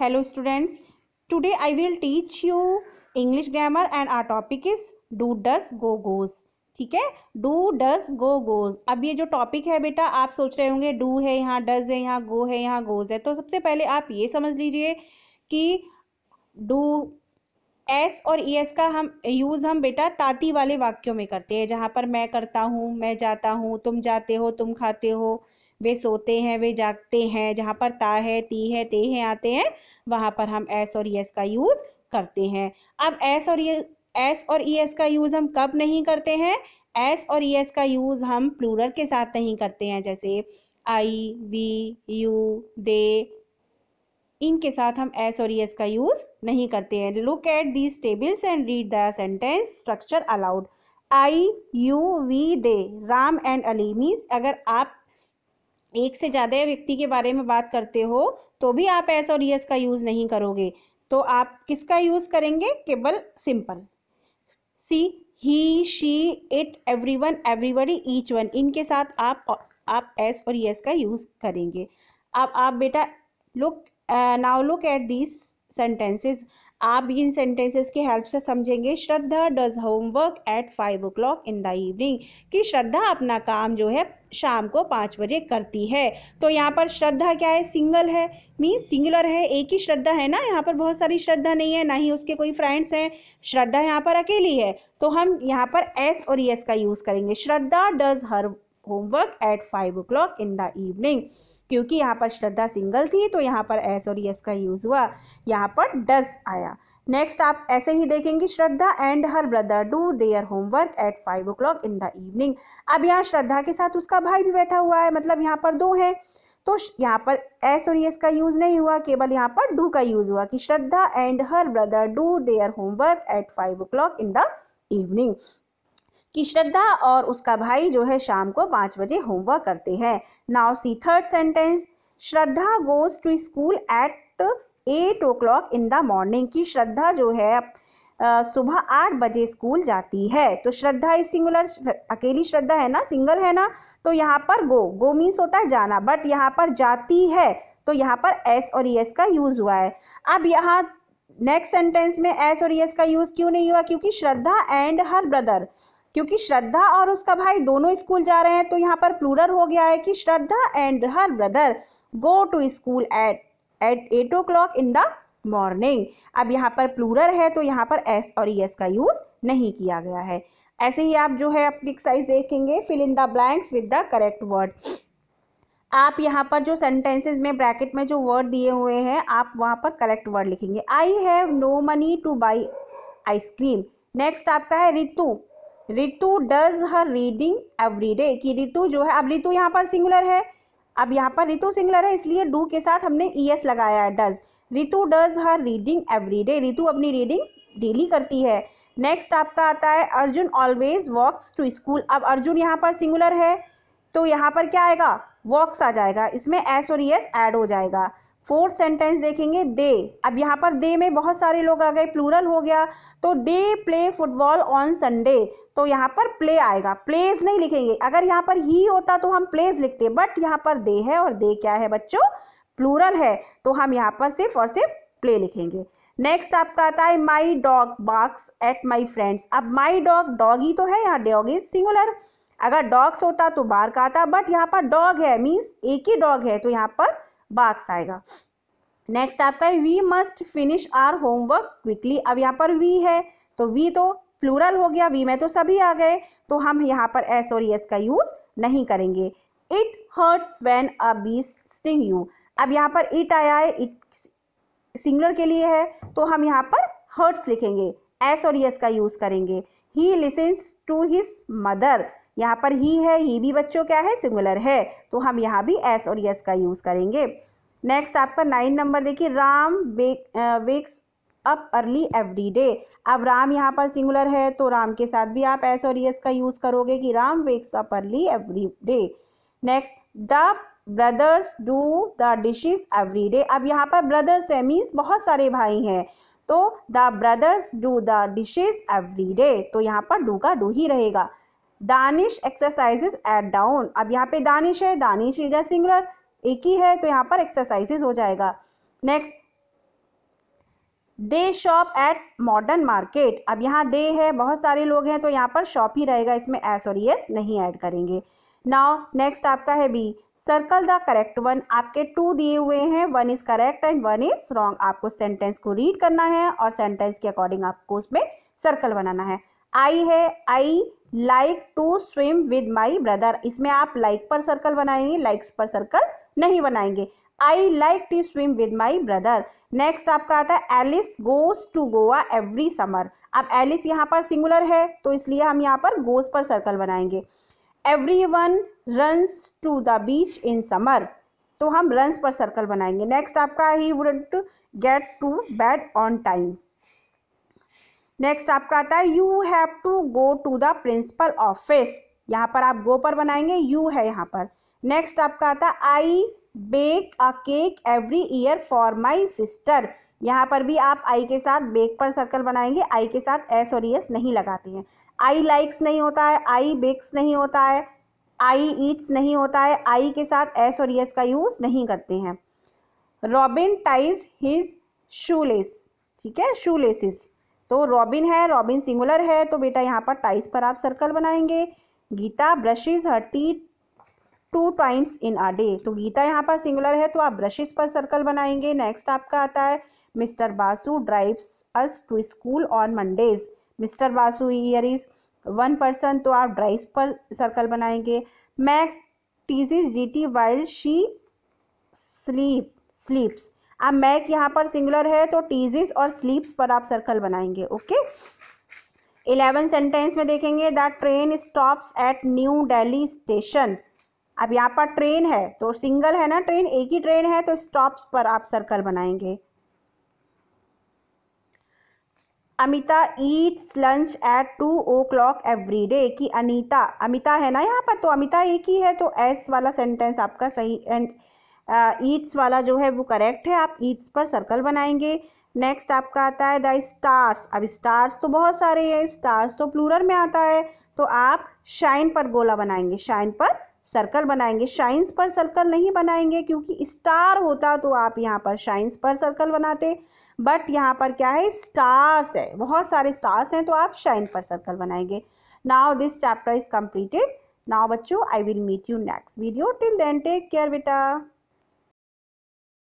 hello students today I will teach you English grammar and our topic is do does go goes ठीक है do does go goes अब ये जो topic है बेटा आप सोच रहे होंगे डू है यहाँ डज है यहाँ गो है यहाँ गोज है तो सबसे पहले आप ये समझ लीजिए कि डू एस और ई एस का हम यूज़ हम बेटा ताती वाले वाक्यों में करते हैं जहाँ पर मैं करता हूँ मैं जाता हूँ तुम जाते हो तुम खाते हो वे सोते हैं वे जागते हैं जहाँ पर ता है ती है ते हैं आते हैं वहाँ पर हम एस और यस का यूज़ करते हैं अब एस और ये एस और ई एस का यूज़ हम कब नहीं करते हैं एस और ई एस का यूज़ हम प्लूरल के साथ नहीं करते हैं जैसे आई वी यू दे इनके साथ हम एस और ई एस का यूज़ नहीं करते हैं look at these tables and read the sentence structure aloud I you we they Ram and Ali means अगर आप एक से ज़्यादा व्यक्ति के बारे में बात करते हो तो भी आप एस और यस e का यूज़ नहीं करोगे तो आप किसका यूज़ करेंगे केवल simple see he she it every one everybody each one इनके साथ आप आप एस और यस e का यूज़ करेंगे अब आप बेटा look now look at these sentences आप इन सेंटेंसेस की हेल्प से समझेंगे Shraddha does homework at five o'clock in the evening कि श्रद्धा अपना काम जो है शाम को पाँच बजे करती है तो यहाँ पर श्रद्धा क्या है सिंगल है मीन सिंगुलर है एक ही श्रद्धा है ना यहाँ पर बहुत सारी श्रद्धा नहीं है ना ही उसके कोई फ्रेंड्स हैं श्रद्धा यहाँ पर अकेली है तो हम यहाँ पर एस और यस e का यूज़ करेंगे Shraddha does her homework at five o'clock in the evening क्योंकि यहाँ पर श्रद्धा सिंगल थी तो यहाँ पर एस और यस e का यूज़ हुआ यहाँ पर डज आया नेक्स्ट आप ऐसे ही देखेंगे Shraddha and her brother do their homework at five o'clock in the evening अब यहाँ श्रद्धा के साथ उसका भाई भी बैठा हुआ है मतलब यहाँ पर दो हैं तो यहाँ पर एस और एस e का यूज़ नहीं हुआ केवल यहाँ पर डू का यूज़ हुआ कि Shraddha and her brother do their homework at five o'clock in the evening कि श्रद्धा और उसका भाई जो है शाम को पांच बजे होमवर्क करते हैं now see third sentence Shraddha goes to school at eight o'clock in the morning की श्रद्धा जो है सुबह आठ बजे स्कूल जाती है तो श्रद्धा इज सिंगुलर अकेली श्रद्धा है ना सिंगल है ना तो यहाँ पर गो गो मीन्स होता है जाना बट यहाँ पर जाती है तो यहाँ पर एस और ई एस का यूज़ हुआ है अब यहाँ नेक्स्ट सेंटेंस में एस और यस का यूज क्यों नहीं हुआ क्योंकि श्रद्धा एंड हर ब्रदर क्योंकि श्रद्धा और उसका भाई दोनों स्कूल जा रहे हैं तो यहाँ पर प्लूरल हो गया है कि Shraddha and her brother go to school at at eight o'clock in the morning अब यहाँ पर प्लूरल है तो यहाँ पर एस और ई e एस का यूज़ नहीं किया गया है ऐसे ही आप जो है अपनी एक्सरसाइज देखेंगे fill in the blanks with the correct word आप यहाँ पर जो सेंटेंसेस में ब्रैकेट में जो वर्ड दिए हुए हैं आप वहाँ पर करेक्ट वर्ड लिखेंगे I have no money to buy ice cream next आपका है Ritu Ritu does her reading every day की रितु जो है अब रितु यहाँ पर सिंगुलर है अब यहाँ पर रितु सिंगलर है इसलिए डू के साथ हमने ई e एस लगाया है does Ritu does her reading every day Ritu अपनी रीडिंग डेली करती है नेक्स्ट आपका आता है Arjun always walks to school अब अर्जुन यहाँ पर सिंगुलर है तो यहाँ पर क्या आएगा वॉक्स आ जाएगा इसमें एस और ई एस एड हो जाएगा फोर्थ सेंटेंस देखेंगे दे अब यहाँ पर दे में बहुत सारे लोग आ गए प्लूरल हो गया तो they play football on Sunday तो यहाँ पर प्ले आएगा प्लेज नहीं लिखेंगे अगर यहाँ पर ही होता तो हम प्लेज लिखते बट यहाँ पर दे है और दे क्या है बच्चों प्लूरल है तो हम यहाँ पर सिर्फ और सिर्फ प्ले लिखेंगे नेक्स्ट आपका आता है my dog barks at my friends अब माई डॉग डॉगी तो है यहाँ डॉग इज सिंगुलर अगर डॉग्स होता तो बार का आता बट यहाँ पर डॉग है मीन्स एक ही डॉग है तो यहाँ पर बाक्स आएगा नेक्स्ट आपका है we must finish our homework quickly अब यहाँ पर वी है तो वी तो प्लूरल हो गया वी में तो सभी आ गए तो हम यहाँ पर एस और एस का यूज नहीं करेंगे it hurts when a bee sting you अब यहाँ पर इट आया है इट सिंगुलर के लिए है तो हम यहाँ पर हर्ट्स लिखेंगे एस और एस का यूज करेंगे he listens to his mother यहाँ पर ही है ही भी बच्चों क्या है सिंगुलर है तो हम यहाँ भी एस और यस का यूज़ करेंगे नेक्स्ट आपका नाइन नंबर देखिए Ram wake wakes up early every day अब राम यहाँ पर सिंगुलर है तो राम के साथ भी आप एस और यस का यूज़ करोगे कि Ram wakes up early every day next the brothers do the dishes every day अब यहाँ पर ब्रदर्स है मीन्स बहुत सारे भाई हैं तो the brothers do the dishes every day तो यहाँ पर डू का डू ही रहेगा दानिश एक्सरसाइजेज एट डाउन अब यहाँ पे दानिश है दानिश इज सिंगुलर एक ही है तो यहाँ पर एक्सरसाइजेज हो जाएगा next they shop at modern market अब यहाँ दे है बहुत सारे लोग हैं तो यहाँ पर शॉप ही रहेगा इसमें एस और एस नहीं ऐड करेंगे नाउ नेक्स्ट आपका है B circle the correct one आपके टू दिए हुए हैं one is correct and one is wrong आपको सेंटेंस को रीड करना है और सेंटेंस के अकॉर्डिंग आपको उसमें सर्कल बनाना है आई है I like to swim with my brother इसमें आप लाइक like पर सर्कल बनाएंगे लाइक्स पर सर्कल नहीं बनाएंगे I like to swim with my brother next आपका आता है Alice goes to Goa every summer अब एलिस यहाँ पर सिंगुलर है तो इसलिए हम यहाँ पर गोज पर सर्कल बनाएंगे everyone runs to the beach in summer तो हम रन्स पर सर्कल बनाएंगे नेक्स्ट आपका he would get to bed on time next आपका आता है you have to go to the principal office यहाँ पर आप गो पर बनाएंगे यू है यहाँ पर नेक्स्ट आपका आता है I bake a cake every year for my sister यहाँ पर भी आप आई के साथ बेक पर सर्कल बनाएंगे आई के साथ एस और एस नहीं लगाते हैं आई लाइक्स नहीं होता है आई बेक्स नहीं होता है आई ईट्स नहीं होता है आई के साथ एस और एस का यूज़ नहीं करते हैं रॉबिन टाइज हिज शूलेस ठीक है शूलेसिस तो रॉबिन है रॉबिन सिंगुलर है तो बेटा यहाँ पर टाइस पर आप सर्कल बनाएंगे Geeta brushes her teeth two times in a day तो गीता यहाँ पर सिंगुलर है तो आप ब्रशेज पर सर्कल बनाएंगे नेक्स्ट आपका आता है mister Basu drives us to school on Mondays mister Basu here is one person तो आप ड्राइव्स पर सर्कल बनाएंगे Mac teases D T while she sleep sleeps अब मैक यहाँ पर सिंगुलर है तो टीजिस और स्लीप्स पर आप सर्कल बनाएंगे ओके इलेवन सेंटेंस में देखेंगे the train stops at New Delhi station अब यहाँ पर ट्रेन है तो सिंगल है ना ट्रेन एक ही ट्रेन है तो स्टॉप्स पर आप सर्कल बनाएंगे Amita eats lunch at two o'clock every day कि अनीता अमिता है ना यहाँ पर तो अमिता एक ही है तो एस वाला सेंटेंस आपका सही एंड ईट्स वाला जो है वो करेक्ट है आप ईट्स पर सर्कल बनाएंगे नेक्स्ट आपका आता है द स्टार्स अब स्टार्स तो बहुत सारे हैं स्टार्स तो प्लूरल में आता है तो आप शाइन पर गोला बनाएंगे शाइन पर सर्कल बनाएंगे शाइन्स पर सर्कल नहीं बनाएंगे क्योंकि स्टार होता तो आप यहाँ पर शाइन्स पर सर्कल बनाते बट यहाँ पर क्या है स्टार्स है बहुत सारे स्टार्स हैं तो आप शाइन पर सर्कल बनाएंगे now this chapter is completed now बच्चों I will meet you next video till then take care बेटा